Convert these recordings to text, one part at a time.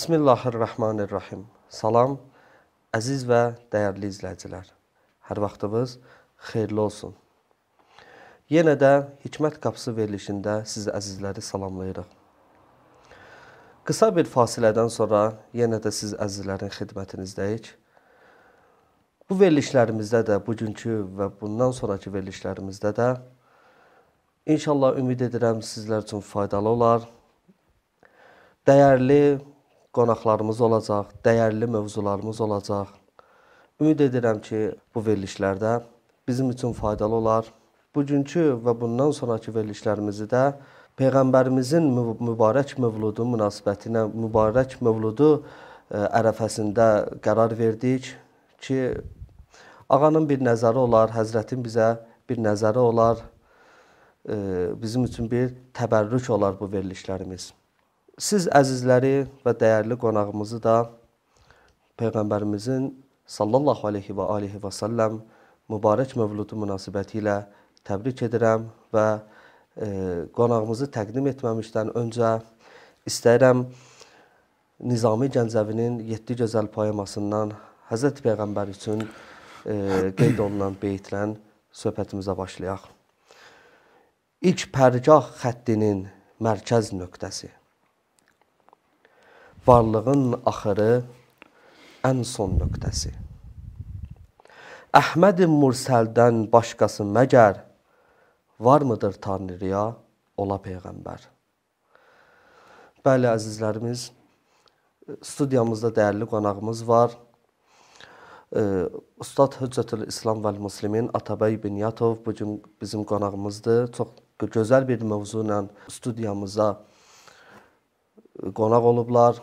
Bismillahirrahmanirrahim. Salam, əziz və dəyərli izləyicilər. Hər vaxtınız xeyirli olsun. Yenə də Hikmət qapısı verilişində siz əzizləri salamlayırıq. Qısa bir fasilədən sonra yenə də siz əzizlərin xidmətinizdəyik. Bu verilişlərimizdə də bugünkü və bundan sonrakı verilişlərimizdə də inşallah ümid edirəm sizlər üçün faydalı olar. Dəyərli qonaqlarımız olacaq, dəyərli mövzularımız olacaq. Ümid edirəm ki, bu verilişlərdə bizim üçün faydalı olar. Bugünkü və bundan sonrakı verilişlərimizi də Peyğəmbərimizin mübarək mövludu münasibətinə, mübarək mövludu e, ərəfəsində qərar verdik ki, ağanın bir nəzəri olar, Həzrətin bizə bir nəzəri olar. E, bizim üçün bir təbərrük olar bu verilişlərimiz siz əzizləri və dəyərli qonağımızı da peyğəmbərimizin sallallahu alayhi və alihi və sallam mübarək mövludu münasibəti ilə təbrik edirəm və e, qonağımızı təqdim etməmişdən öncə istəyirəm Nizami Gəncəvinin 7 gözəl poemasından Həzrət Peyğəmbər üçün e, qeyd olunan beytlə söhbətimizə başlayaq. İlk pərgah xəttinin mərkəz nöqtəsi varlığın axırı ən son nöqtəsi. Əhməd Mursəldən başqası məgər var mıdır Tanrıya ola peyğəmbər? Bəli əzizlərimiz, studiyamızda dəyərli qonağımız var. Ustad Hüccətül İslam və Müslimin Atabəy Binyatov bu gün bizim qonağımızdır. Çox gözəl bir mövzu ilə studiyamıza qonaq olublar.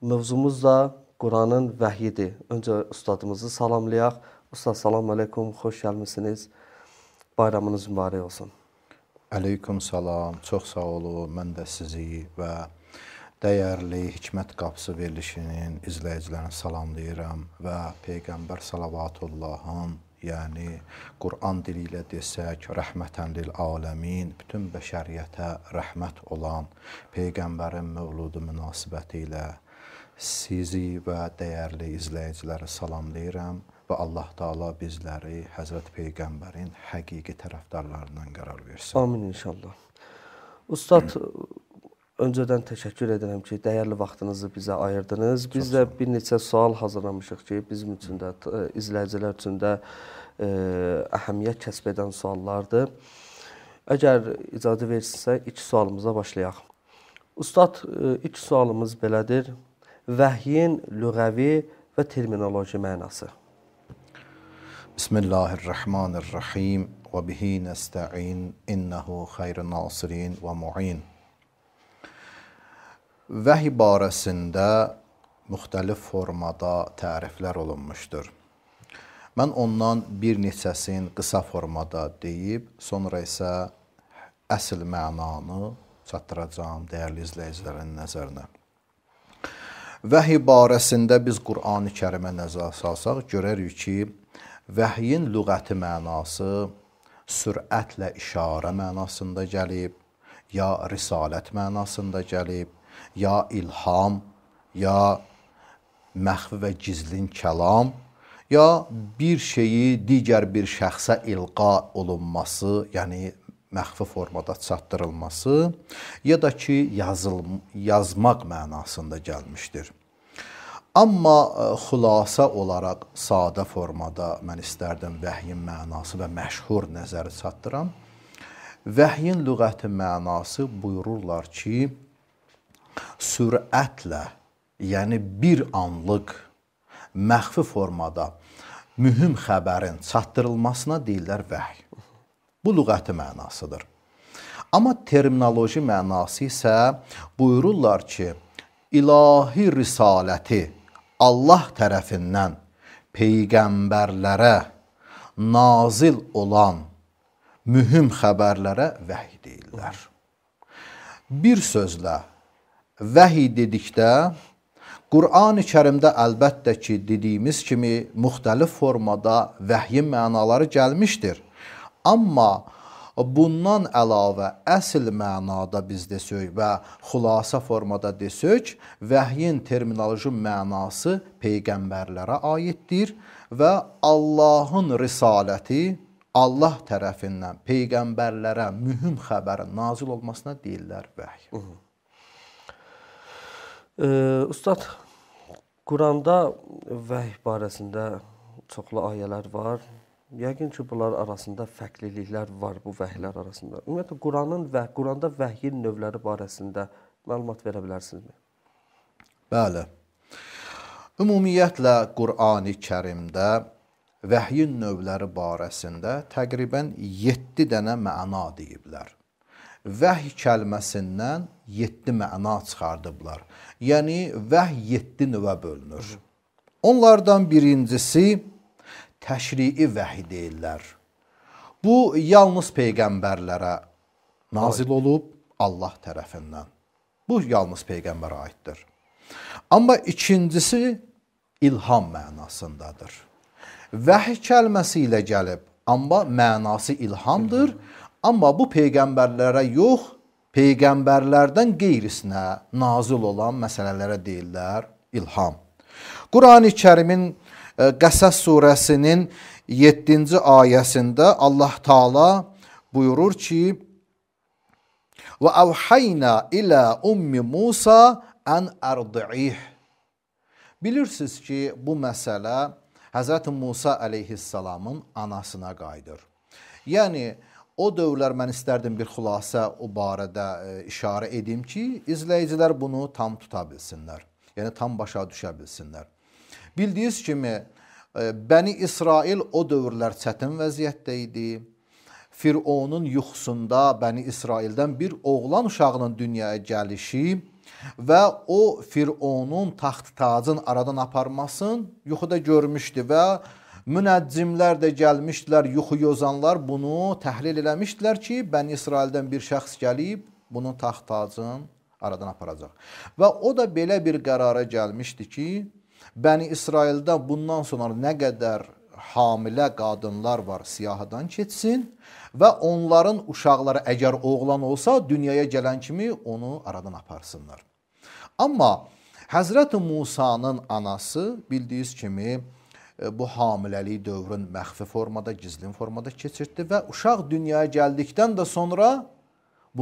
Mövzumuz da Quranın vəhyidir. Öncə ustadımızı salamlayaq. Ustad, salam aleykum, xoş gəlmisiniz. Bayramınız mübarək olsun. Əleykum salam. Çox sağ olun. Mən də sizi və dəyərli Hikmət qapısı verilişinin izləyicilərini salamlayıram və peyğəmbər sallallahu yəni Quran dili ilə desək, rəhmətən lil aləmin, bütün bəşəriyyətə rəhmət olan peyğəmbərin mövludu münasibəti ilə sizi və dəyərli izləyiciləri salamlayıram və Allah Taala bizləri Həzrət Peyğəmbərin həqiqi tərəfdarlarından qərar versin. Amin inşallah. Ustad öncədən təşəkkür edirəm ki, dəyərli vaxtınızı bizə ayırdınız. Biz Çox də bir neçə sual hazırlamışıq ki, bizim üçün də e, izləyicilər üçün də ə, e, əhəmiyyət kəsb edən suallardır. Əgər icazə versinsə, iki sualımıza başlayaq. Ustad, e, ilk sualımız belədir. Vəhyin lüğəvi və terminoloji mənası. Bismillahirrahmanirrahim. Və bihi nəstəin. İnnehu xeyrun nasirin və muin vəhi barəsində müxtəlif formada təriflər olunmuşdur. Mən ondan bir neçəsini qısa formada deyib, sonra isə əsl mənanı çatdıracağam dəyərli izləyicilərin nəzərinə. Vəhi barəsində biz Qurani-Kərimə nəzər salsaq, görərik ki, vəhyin lüğəti mənası sürətlə işarə mənasında gəlib, ya risalət mənasında gəlib, ya ilham, ya məxfi və gizlin kəlam, ya bir şeyi digər bir şəxsə ilqa olunması, yəni məxfi formada çatdırılması, ya da ki yazıl yazmaq mənasında gəlmişdir. Amma e, xülasə olaraq sadə formada mən istərdim vəhyin mənası və məşhur nəzəri çatdıram. Vəhyin lüğəti mənası buyururlar ki, sürətlə, yəni bir anlıq məxfi formada mühüm xəbərin çatdırılmasına deyirlər vəhy. Bu lüğəti mənasıdır. Amma terminoloji mənası isə buyururlar ki, ilahi risaləti Allah tərəfindən peyğəmbərlərə nazil olan mühüm xəbərlərə vəhy deyirlər. Bir sözlə vəhiy dedikdə Qurani Kərimdə əlbəttə ki, dediyimiz kimi müxtəlif formada vəhyin mənaları gəlmişdir. Amma bundan əlavə əsl mənada biz desək və xülasə formada desək, vəhyin terminoloji mənası peyğəmbərlərə aiddir və Allahın risaləti Allah tərəfindən peyğəmbərlərə mühüm xəbərin nazil olmasına deyirlər vəhy. Uh -huh. Ustad Quranda vəhy barəsində çoxlu ayələr var. Yəqin ki, bunlar arasında fərqliliklər var bu vəhilər arasında. Ümumiyyətlə Quranın və Quranda vəhyin növləri barəsində məlumat verə bilərsinizmi? Bəli. Ümumiyyətlə Qurani-Kərimdə vəhyin növləri barəsində təqribən 7 dənə məna deyiblər vəhy kəlməsindən 7 məna çıxardıblar. Yəni vəhy 7 növə bölünür. Onlardan birincisi təşrii vəhy deyirlər. Bu yalnız peyğəmbərlərə nazil olub Allah tərəfindən. Bu yalnız peyğəmbərə aiddir. Amma ikincisi ilham mənasındadır. Vəhy kəlməsi ilə gəlib, amma mənası ilhamdır. Amma bu peyğəmbərlərə yox, peyğəmbərlərdən qeyrisinə nazil olan məsələlərə deyirlər ilham. Qurani-Kərimin e, Qəssas surəsinin 7-ci ayəsində Allah Taala buyurur ki: "Və avhayna ilə ummi Musa an ardih." Bilirsiniz ki, bu məsələ Həzrət Musa əleyhissalamın anasına qayıdır. Yəni O dövrlər mən istərdim bir xülasə o barədə e, işarə edim ki, izləyicilər bunu tam tuta bilsinlər. Yəni tam başa düşə bilsinlər. Bildiyiniz kimi e, Bəni İsrail o dövrlər çətin vəziyyətdə idi. Fironun yuxusunda Bəni İsraildən bir oğlan uşağının dünyaya gəlişi və o Fironun taxt tacın aradan aparmasını yuxuda görmüşdü və Münəccimlər də gəlmişdilər, yuxu yozanlar bunu təhlil eləmişdilər ki, Bəni İsraildən bir şəxs gəlib bunun taxt tacını aradan aparacaq. Və o da belə bir qərara gəlmişdi ki, Bəni İsraildə bundan sonra nə qədər hamilə qadınlar var siyahıdan keçsin və onların uşaqları əgər oğlan olsa dünyaya gələn kimi onu aradan aparsınlar. Amma Həzrət Musanın anası bildiyiniz kimi E, bu hamiləlik dövrün məxfi formada, gizlin formada keçirdi və uşaq dünyaya gəldikdən də sonra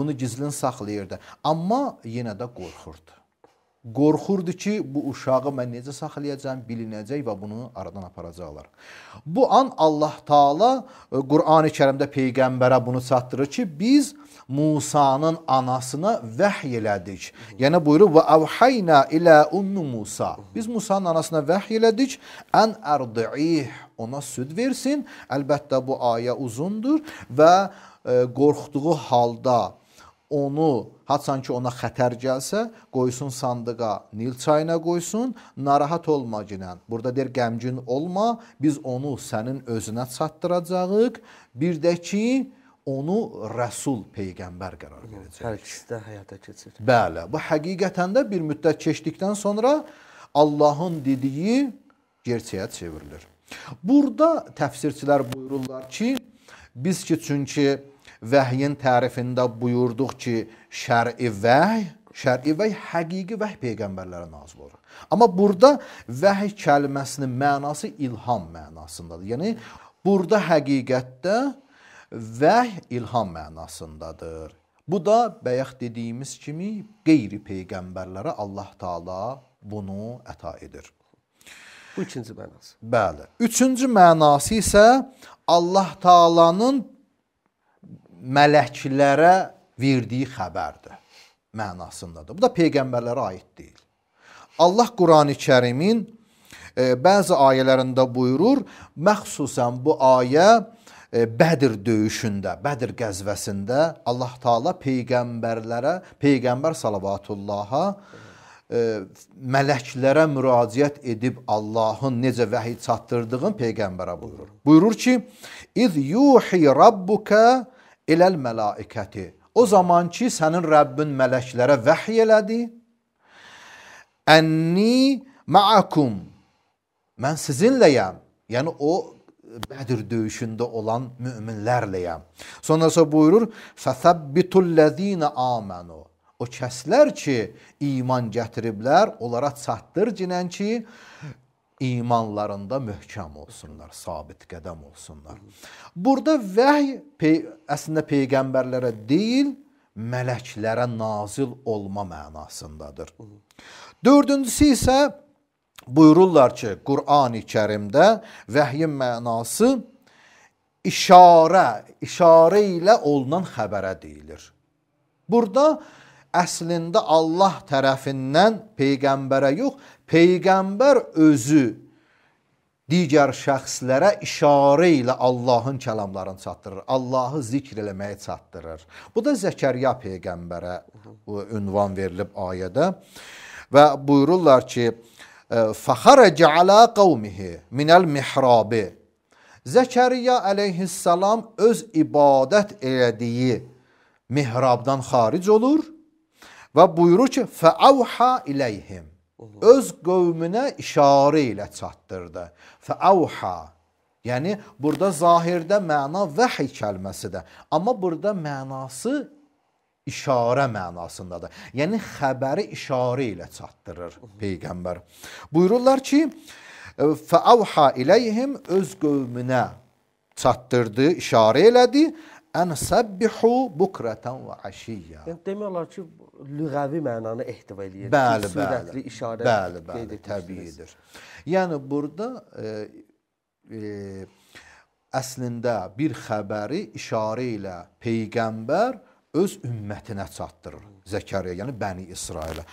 bunu gizlin saxlayırdı. Amma yenə də qorxurdu qorxurdu ki, bu uşağı mən necə saxlayacağam, bilinəcək və bunu aradan aparacaqlar. Bu an Allah Taala e, Qurani Kərimdə peyğəmbərə bunu çatdırır ki, biz Musanın anasına vəhy elədik. Yəni buyurur və avhayna ilə ummu Musa. Biz Musanın anasına vəhy elədik, ən ardih ona süd versin. Əlbəttə bu ayə uzundur və e, qorxduğu halda onu haçan ki ona xətər gəlsə, qoysun sandığa, Nil çayına qoysun, narahat olma ginən. Burada deyir qəmgin olma, biz onu sənin özünə çatdıracağıq. Bir də ki onu rəsul peyğəmbər qərar verəcək. Hər ikisi də həyata keçir. Bəli, bu həqiqətən də bir müddət keçdikdən sonra Allahın dediyi gerçəyə çevrilir. Burada təfsirçilər buyururlar ki, biz ki çünki Vəhyin tərifində buyurduq ki, şər'i vəhy, şər'i vəhy həqiqi vəhy peyğəmbərlərə nazil olur. Amma burada vəhy kəlməsinin mənası ilham mənasındadır. Yəni burada həqiqətdə vəhy ilham mənasındadır. Bu da bayaq dediyimiz kimi qeyri peyğəmbərlərə Allah Taala bunu əta edir. Bu ikinci mənası. Bəli. Üçüncü mənası isə Allah Taala'nın mələklərə verdiyi xəbərdir mənasındadır. Bu da peyğəmbərlərə aid deyil. Allah Qurani-Kərimin e, bəzi ayələrində buyurur, məxsusən bu ayə e, Bədir döyüşündə, Bədir qəzvəsində Allah Taala peyğəmbərlərə, peyğəmbər sallallahu e, mələklərə müraciət edib Allahın necə vəhi çatdırdığını peyğəmbərə buyurur. Buyurur ki: "İz yuhi rabbuka eləl mələikəti. O zaman ki, sənin Rəbbin mələklərə vəhiy elədi. Ənni ma'akum. Mən sizinləyəm. Yəni o Bədir döyüşündə olan möminlərləyəm. Sonrasa buyurur: "Fəsəbbitullezina amanu." O kəslər ki, iman gətiriblər, onlara çatdır cinən ki, imanlarında möhkəm olsunlar, sabit qədəm olsunlar. Burada vəhy pey əslində peyğəmbərlərə deyil, mələklərə nazil olma mənasındadır. Dördüncüsü isə buyururlar ki, Qurani Kərimdə vəhyin mənası işarə, işarə ilə olunan xəbərə deyilir. Burada əslində Allah tərəfindən peyğəmbərə yox, peyğəmbər özü digər şəxslərə işarə ilə Allahın kəlamlarını çatdırır. Allahı zikr eləməyi çatdırır. Bu da Zəkərya peyğəmbərə bu ünvan verilib ayədə və buyururlar ki, "Fəxaraca ala qaumihi minəl mihrabi" Zəkəriya əleyhissalam öz ibadət elədiyi mihrabdan xaric olur Və buyurur ki, fəəvha iləyhim. Öz qövmünə işarə ilə çatdırdı. Fəəvha. Yəni burada zahirdə məna vəhiy kəlməsidir. Amma burada mənası işarə mənasındadır. Yəni xəbəri işarə ilə çatdırır peyğəmbər. Buyururlar ki, fəəvha iləyhim öz qövmünə çatdırdı, işarə elədi Ən səbbihu bukratan və aşiyya. Yəni demək olar ki, lüğəvi mənanı ehtiva eləyir. Bəli, bəli. İşarə bəli, bəli, təbiidir. Yəni burada e, e, əslində bir xəbəri işarə ilə peyğəmbər öz ümmətinə çatdırır. Zəkariya, yəni Bəni İsrailə.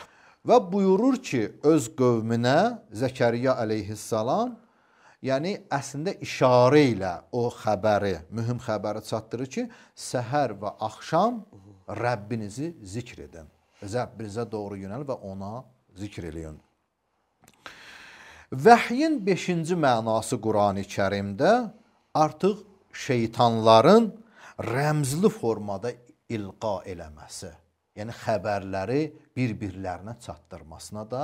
Və buyurur ki, öz qövminə Zəkariya əleyhissalam Yəni əslində işarə ilə o xəbəri, mühüm xəbəri çatdırır ki, səhər və axşam Rəbbinizi zikr edin. Rəbbinizə doğru yönəl və ona zikr eləyin. Vəhyin 5-ci mənası Qurani-Kərimdə artıq şeytanların rəmzli formada ilqa eləməsi yəni xəbərləri bir-birlərinə çatdırmasına da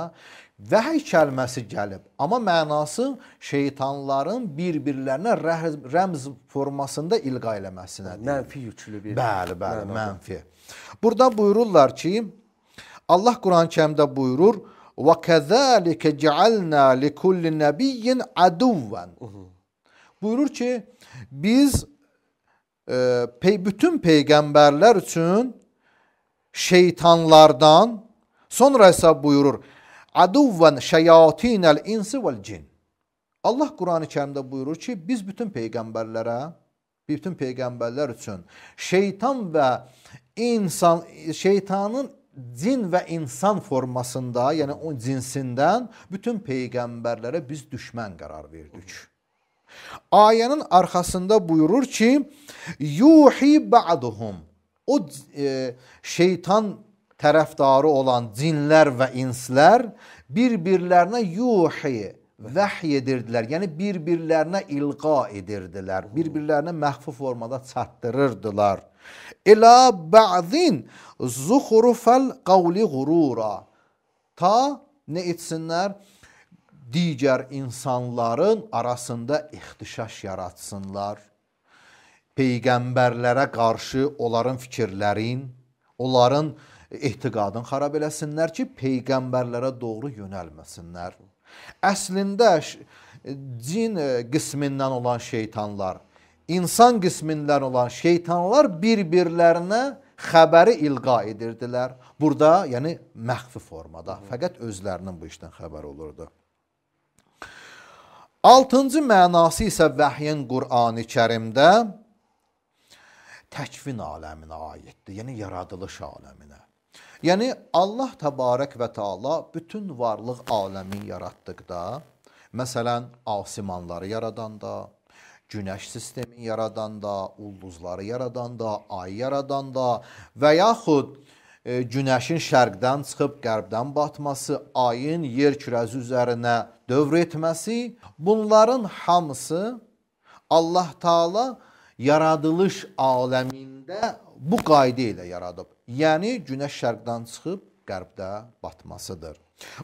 vəhy kəlməsi gəlib. Amma mənası şeytanların bir-birlərinə rəmz formasında ilqa eləməsinədir. Mənfi yüklü bir. Bəli, bəli, mənfi. mənfi. Burada buyururlar ki, Allah Quran-Kərimdə buyurur: "Və kəzəlikə cealna likulli nabiyyin aduvan." Buyurur ki, biz e, pey bütün peyğəmbərlər üçün şeytanlardan sonra isə buyurur aduvvan şeyatinel insi vel cin. Allah Qurani-Kərimdə buyurur ki, biz bütün peyğəmbərlərə, bütün peyğəmbərlər üçün şeytan və insan şeytanın cin və insan formasında, yəni o cinsindən bütün peyğəmbərlərə biz düşmən qərar verdik. Ayənin arxasında buyurur ki, yuhi ba'duhum o e, şeytan tərəfdarı olan cinlər və inslər bir-birlərinə yuhi vəhy edirdilər. Yəni bir-birlərinə ilqa edirdilər. Bir-birlərinə məxfi formada çatdırırdılar. Elə ba'zin zuhrufal qawli ghurura. Ta nə etsinlər? Digər insanların arasında ixtişaş yaratsınlar peyğəmbərlərə qarşı onların fikirlərin, onların ehtiqadını xarab eləsinlər ki, peyğəmbərlərə doğru yönəlməsinlər. Əslində cin e, qismindən olan şeytanlar, insan qismindən olan şeytanlar bir-birlərinə xəbəri ilqa edirdilər. Burada, yəni məxfi formada, fəqət özlərinin bu işdən xəbəri olurdu. 6-cı mənası isə vəhyin Qurani-Kərimdə təkvin aləminə aiddir, yəni yaradılış aləminə. Yəni Allah təbarək və təala bütün varlıq aləmini yaratdıqda, məsələn, asimanları yaradanda, günəş sistemini yaradanda, ulduzları yaradanda, ayı yaradanda və yaxud e, günəşin şərqdən çıxıb qərbdən batması, ayın yer kürəzi üzərinə dövr etməsi, bunların hamısı Allah Taala yaradılış aləmində bu qayda ilə yaradıb. Yəni günəş şərqdən çıxıb qərbdə batmasıdır.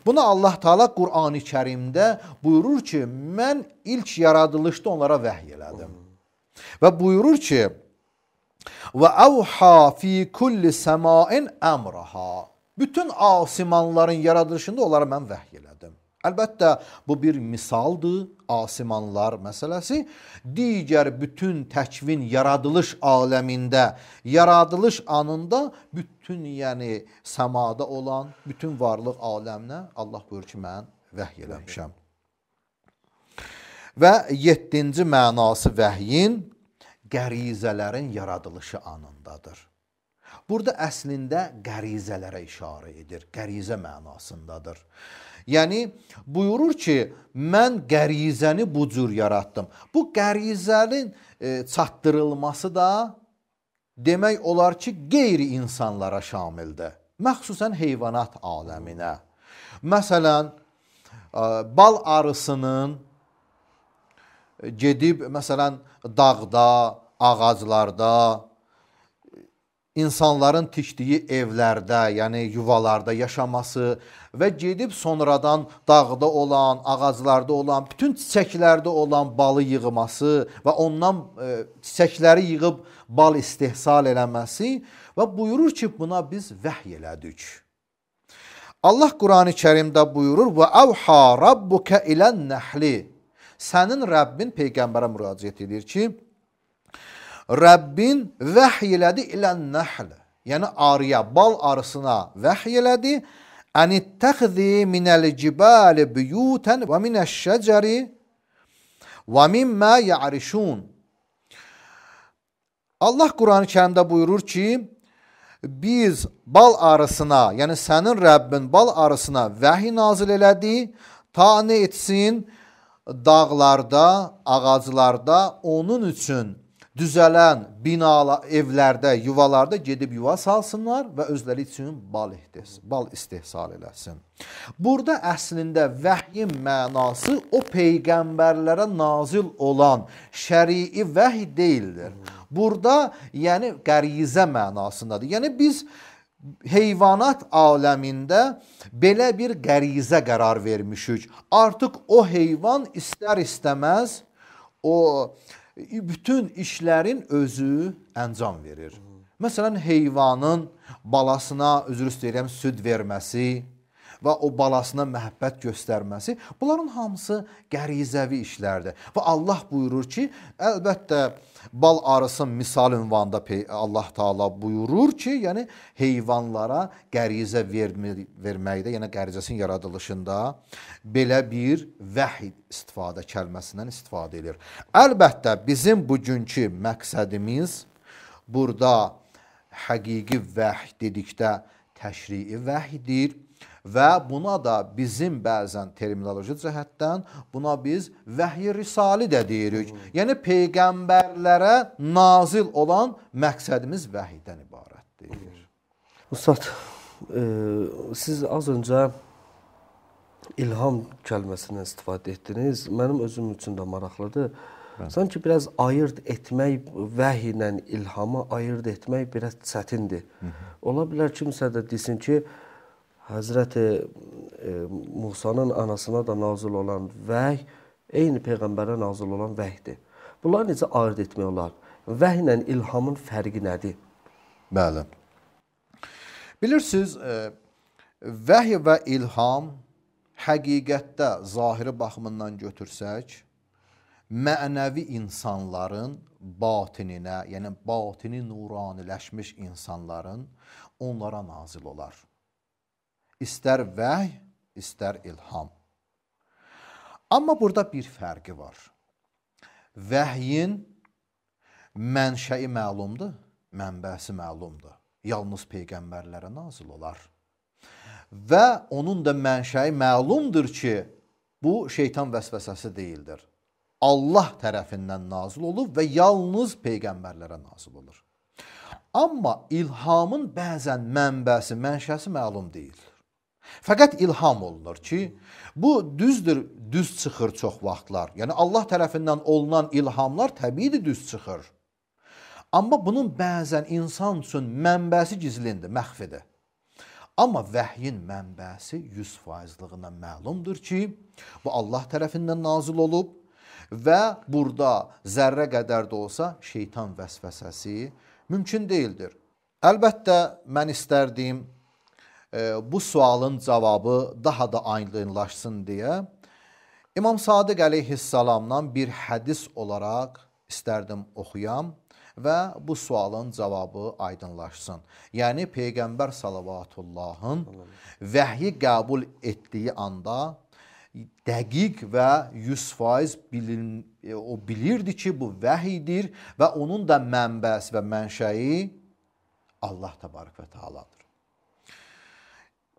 Buna Allah Taala Qurani Kərimdə buyurur ki, mən ilk yaradılışda onlara vəhy elədim. Və buyurur ki, və avha fi kulli semain amraha. Bütün asimanların yaradılışında onlara mən vəhy elədim. Əlbəttə bu bir misaldır asimanlar məsələsi, digər bütün təkvin yaradılış aləmində, yaradılış anında bütün yəni səmada olan bütün varlıq aləminə Allah buyurur ki, mən vəhy eləmişəm. Və 7-ci mənası vəhyin qərizələrin yaradılışı anındadır. Burada əslində qərizələrə işarə edir. Qərizə mənasındadır. Yəni buyurur ki, mən qərizəni bu cür yaratdım. Bu qərizənin e, çatdırılması da demək olar ki, qeyri insanlara şamildir. Məxsusən heyvanat aləminə. Məsələn, e, bal arısının e, gedib məsələn dağda, ağaclarda insanların tikdiyi evlərdə, yəni yuvalarda yaşaması və gedib sonradan dağda olan, ağaclarda olan, bütün çiçəklərdə olan balı yığması və ondan e, çiçəkləri yığıb bal istehsal eləməsi və buyurur ki, buna biz vəhy elədik. Allah Qurani-Kərimdə buyurur: "Və avha rabbuka ilan-nahli" Sənin Rəbbin peyğəmbərə müraciət edir ki, Rəbbin vəhy elədi ilən nəhlə. Yəni arıya, bal arısına vəhy elədi. Ənittəxzi minəl cibəli buyutən və minəşşəcəri və mimmə ya'rişun. Allah Qurani-Kərimdə buyurur ki, biz bal arısına, yəni sənin Rəbbin bal arısına vəhi nazil elədi, ta nə etsin dağlarda, ağaclarda onun üçün düzələn binala, evlərdə, yuvalarda gedib yuva salsınlar və özləri üçün bal istehsal, bal istehsal eləsin. Burada əslində vəhyin mənası o peyğəmbərlərə nazil olan şərii vəhy deyildir. Burada yəni qəriyzə mənasındadır. Yəni biz heyvanat aləmində belə bir qərizə qərar vermişik. Artıq o heyvan istər istəməz o e, E, bütün işlərin özü əncam verir. Məsələn, heyvanın balasına, üzr istəyirəm, süd verməsi, və o balasına məhəbbət göstərməsi, bunların hamısı qərizəvi işlərdir. Və Allah buyurur ki, əlbəttə bal arısı misal ünvanında Allah Taala buyurur ki, yəni heyvanlara qərizə verməkdə, yəni qərizəsin yaradılışında belə bir vəhi istifadə kəlməsindən istifadə edir. Əlbəttə bizim bugünkü məqsədimiz burada həqiqi vəh dedikdə təşrii vəhidir və buna da bizim bəzən terminoloji cəhətdən buna biz vəhyi risali də deyirik. Hı. Yəni peyğəmbərlərə nazil olan məqsədimiz vəhiydən ibarətdir. Ustad, e, siz az öncə ilham kəlməsindən istifadə etdiniz. Mənim özüm üçün də maraqlıdır. E, Bəli. Sanki biraz ayırd etmək vəhy ilə ilhamı ayırd etmək biraz çətindir. Hı -hı. Ola bilər kimsə də desin ki, Həzrəti e, Musanın anasına da nazil olan vəhy eyni peyğəmbərə nazil olan vəhdir. Bunları necə ayırd etmək olar? Vəhy ilə ilhamın fərqi nədir? Bəli. Bilirsiniz, e, vəhy və ilham həqiqətdə zahiri baxımından götürsək, mənəvi insanların batininə, yəni batini nuraniləşmiş insanların onlara nazil olar. İstər vəhy, istər ilham. Amma burada bir fərqi var. Vəhyin mənşəyi məlumdur, mənbəsi məlumdur. Yalnız peyğəmbərlərə nazil olar. Və onun da mənşəyi məlumdur ki, bu şeytan vəsvəsəsi deyildir. Allah tərəfindən nazil olub və yalnız peyğəmbərlərə nazil olur. Amma ilhamın bəzən mənbəsi, mənşəsi məlum deyil. Fəqət ilham olunur ki, bu düzdür, düz çıxır çox vaxtlar. Yəni Allah tərəfindən olunan ilhamlar təbiidir, düz çıxır. Amma bunun bəzən insan üçün mənbəsi gizlindir, məxfidir. Amma vəhyin mənbəsi 100%-lığına məlumdur ki, bu Allah tərəfindən nazil olub və burada zərrə qədər də olsa şeytan vəsvəsəsi mümkün deyildir. Əlbəttə mən istərdim e, bu sualın cavabı daha da aydınlaşsın deyə İmam Sadiq əleyhissalamdan bir hədis olaraq istərdim oxuyam və bu sualın cavabı aydınlaşsın. Yəni Peyğəmbər salavatullahın vəhyi qəbul etdiyi anda dəqiq və 100% bilin e, o bilirdi ki, bu vəhidir və onun da mənbəsi və mənşəyi Allah təbarək və təaladır.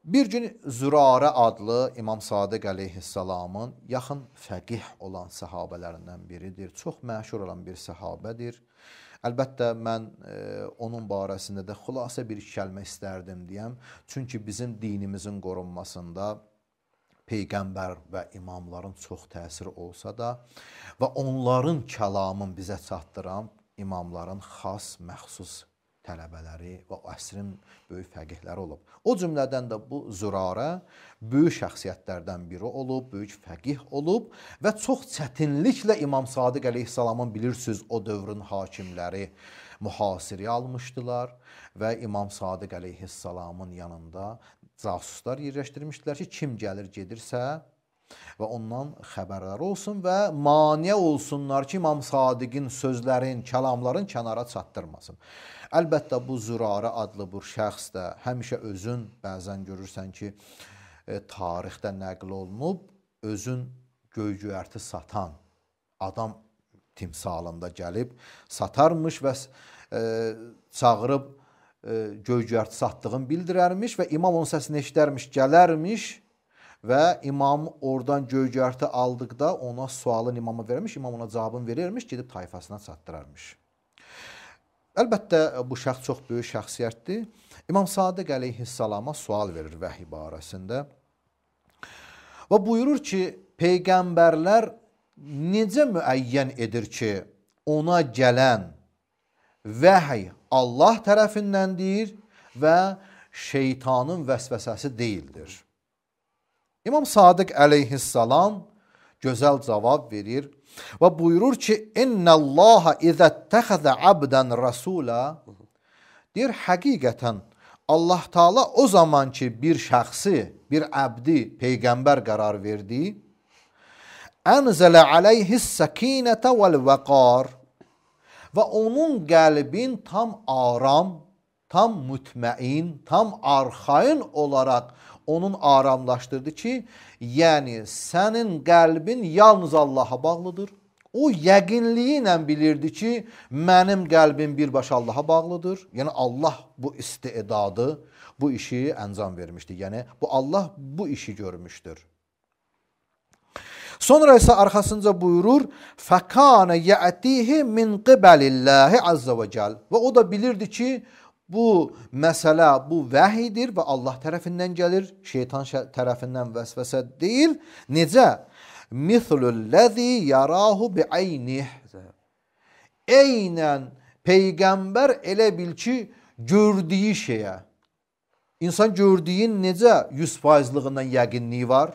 Bir gün Zürarə adlı İmam Sadiq əleyhissalamın yaxın fəqih olan səhabələrindən biridir. Çox məşhur olan bir səhabədir. Əlbəttə mən e, onun barəsində də xülasə bir iki kəlmə istərdim deyəm. Çünki bizim dinimizin qorunmasında peyğəmbər və imamların çox təsiri olsa da və onların kəlamını bizə çatdıran imamların xas, məxsus tələbələri və əsrin böyük fəqihləri olub. O cümlədən də bu Zürarə böyük şəxsiyyətlərdən biri olub, böyük fəqih olub və çox çətinliklə İmam Sadiq əleyhissalamın bilirsiniz o dövrün hakimləri mühasirəyə almışdılar və İmam Sadiq əleyhissalamın yanında casuslar yerləşdirmişdilər ki, kim gəlir gedirsə və ondan xəbərdar olsun və maniyə olsunlar ki, İmam Sadiqin sözlərin, kəlamların kənara çatdırmasın. Əlbəttə bu Zürarə adlı bu şəxs də həmişə özün bəzən görürsən ki, e, tarixdə nəql olunub özün göygöyərti satan adam timsalında gəlib satarmış və ə, e, çağırıb E, göycüyərt satdığını bildirərmiş və imam onun səsini eşidərmiş, gələrmiş və imam oradan göycüyərti aldıqda ona sualın imama vermiş, imam ona cavabını verirmiş, gedib tayfasına çatdırarmış. Əlbəttə bu şəxs çox böyük şəxsiyyətdir. İmam Sadiq əleyhissalama sual verir vəhi barəsində. Və buyurur ki, peyğəmbərlər necə müəyyən edir ki, ona gələn vəhiy Allah tərəfindəndir və şeytanın vəsvəsəsi deyildir. İmam Sadiq əleyhissalam gözəl cavab verir və buyurur ki, "İnnallaha izə təxəzə abdan rasula" deyir, həqiqətən Allah Taala o zaman ki, bir şəxsi, bir əbdi peyğəmbər qərar verdi, ənzələ aleyhis səkinətə vəl vəqar və onun qəlbin tam aram, tam mütməin, tam arxayın olaraq onun aramlaşdırdı ki, yəni sənin qəlbin yalnız Allaha bağlıdır. O yəqinliyi ilə bilirdi ki, mənim qəlbim birbaşa Allaha bağlıdır. Yəni Allah bu istedadı, bu işi əncam vermişdi. Yəni bu Allah bu işi görmüşdür. Sonra isə arxasınca buyurur: "Fəkana ya'tihi min qibalillahi azza və cəl." Və o da bilirdi ki, bu məsələ bu vəhidir və Allah tərəfindən gəlir, şeytan tərəfindən vəsvəsə deyil. Necə? Mislullazi yarahu bi'aynih. Eynən peyğəmbər elə bil ki, gördüyü şeyə. İnsan gördüyün necə 100%-lığından yəqinliyi var?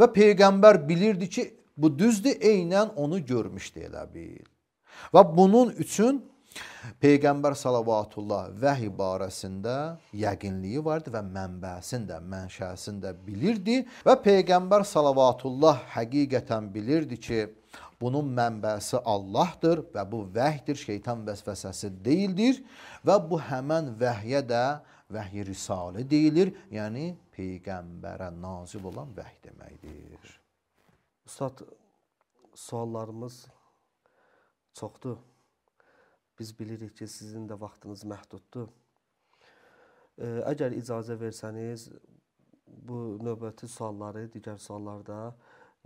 Və Peyğəmbər bilirdi ki, bu düzdür, eynən onu görmüşdü elə bil. Və bunun üçün Peyğəmbər salavatullah vəhi barəsində yəqinliyi vardı və mənbəsin də, mənşəsin də bilirdi və Peyğəmbər salavatullah həqiqətən bilirdi ki, bunun mənbəsi Allahdır və bu vəhdir, şeytan vəsvəsəsi deyildir və bu həmən vəhyə də vəhy risalə deyilir, yəni peyğəmbərə nazil olan vəhy deməkdir. Ustad, suallarımız çoxdur. Biz bilirik ki, sizin də vaxtınız məhduddur. Əgər icazə versəniz, bu növbəti sualları, digər suallarda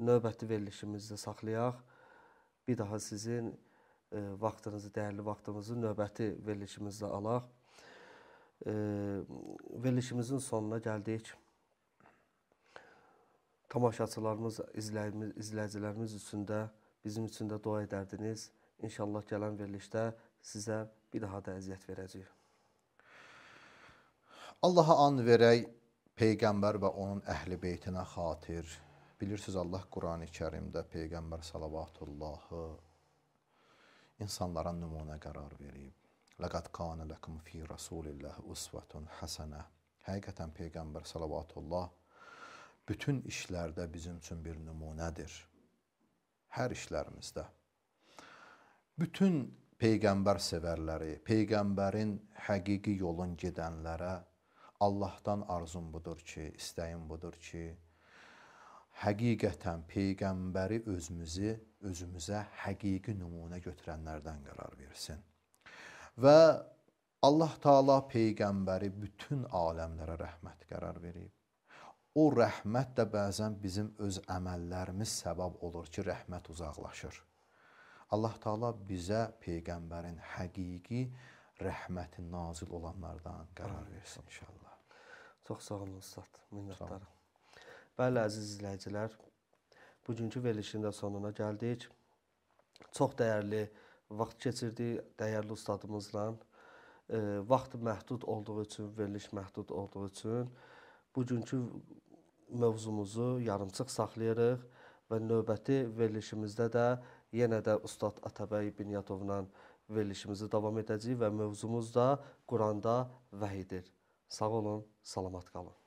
növbəti verilişimizdə saxlayaq. Bir daha sizin e, vaxtınızı, dəyərli vaxtınızı növbəti verilişimizdə alaq e, verilişimizin sonuna gəldik. Tamaşaçılarımız, izləyimiz, izləyicilərimiz üçün də bizim üçün də dua edərdiniz. İnşallah gələn verilişdə sizə bir daha da əziyyət verəcəyik. Allaha an verək, peyğəmbər və onun əhli beytinə xatir. Bilirsiniz Allah Qurani-Kərimdə peyğəmbər sallallahu insanlara nümunə qərar verib. Ləqəd qanə ləkum fi rasulillah usvetun hasenə. Həqiqətən peyğəmbər sallallahu bütün işlərdə bizim üçün bir nümunədir. Hər işlərimizdə. Bütün peyğəmbər sevərləri, peyğəmbərin həqiqi yolun gedənlərə Allahdan arzum budur ki, istəyim budur ki, həqiqətən peyğəmbəri özümüzü özümüzə həqiqi nümunə götürənlərdən qərar versin və Allah Taala peyğəmbəri bütün aləmlərə rəhmət qərar verib. O rəhmət də bəzən bizim öz əməllərimiz səbəb olur ki, rəhmət uzaqlaşır. Allah Taala bizə peyğəmbərin həqiqi rəhməti nazil olanlardan qərar versin inşallah. Çox sağ olun ustad. Minnətdaram. Bəli əziz izləyicilər, bugünkü verilişin də sonuna gəldik. Çox dəyərli vaxt keçirdik dəyərli ustadımızla. E, vaxt məhdud olduğu üçün, veriliş məhdud olduğu üçün bugünkü mövzumuzu yarımçıq saxlayırıq və növbəti verilişimizdə də yenə də ustad Atabəy Binyatovla verilişimizi davam edəcəyik və mövzumuz da Quranda vəhidir. Sağ olun, salamat qalın.